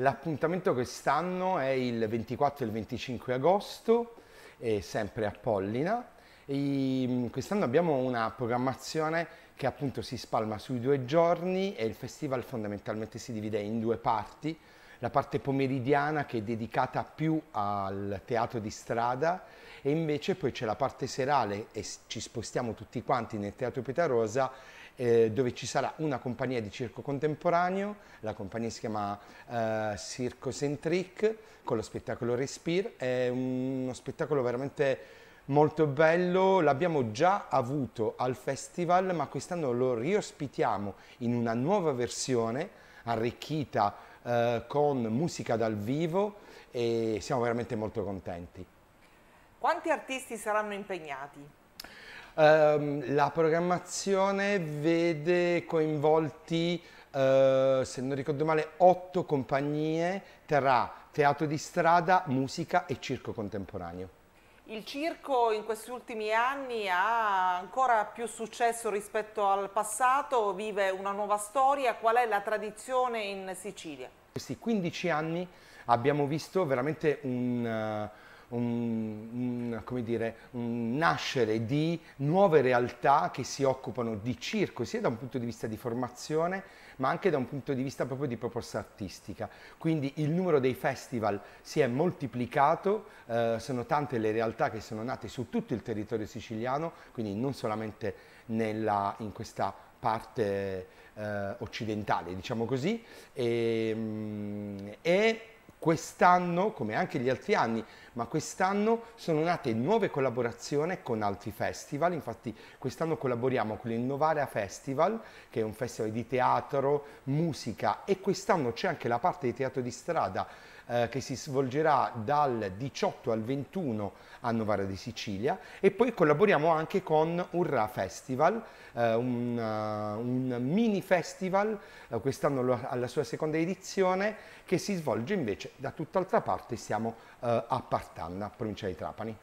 L'appuntamento quest'anno è il 24 e il 25 agosto, sempre a Pollina. Mm, quest'anno abbiamo una programmazione che appunto si spalma sui due giorni e il festival fondamentalmente si divide in due parti. La parte pomeridiana che è dedicata più al teatro di strada e invece poi c'è la parte serale e ci spostiamo tutti quanti nel Teatro Petarosa eh, dove ci sarà una compagnia di circo contemporaneo, la compagnia si chiama eh, Circo Centric, con lo spettacolo Respire, è uno spettacolo veramente molto bello, l'abbiamo già avuto al festival, ma quest'anno lo riospitiamo in una nuova versione arricchita eh, con musica dal vivo e siamo veramente molto contenti. Quanti artisti saranno impegnati? Um, la programmazione vede coinvolti, uh, se non ricordo male, otto compagnie tra teatro di strada, musica e circo contemporaneo. Il circo in questi ultimi anni ha ancora più successo rispetto al passato, vive una nuova storia. Qual è la tradizione in Sicilia? In questi 15 anni abbiamo visto veramente un... Uh, un, un, dire, un nascere di nuove realtà che si occupano di circo, sia da un punto di vista di formazione, ma anche da un punto di vista proprio di proposta artistica. Quindi il numero dei festival si è moltiplicato, eh, sono tante le realtà che sono nate su tutto il territorio siciliano, quindi non solamente nella, in questa parte eh, occidentale, diciamo così, e, ehm, e quest'anno, come anche gli altri anni, ma quest'anno sono nate nuove collaborazioni con altri festival, infatti quest'anno collaboriamo con il Novara Festival, che è un festival di teatro, musica e quest'anno c'è anche la parte di teatro di strada eh, che si svolgerà dal 18 al 21 a Novara di Sicilia e poi collaboriamo anche con Urra Festival, eh, un, uh, un, mini festival, eh, quest'anno alla sua seconda edizione, che si svolge invece da tutt'altra parte, siamo eh, a Partita Spartan, provincia di Trapani.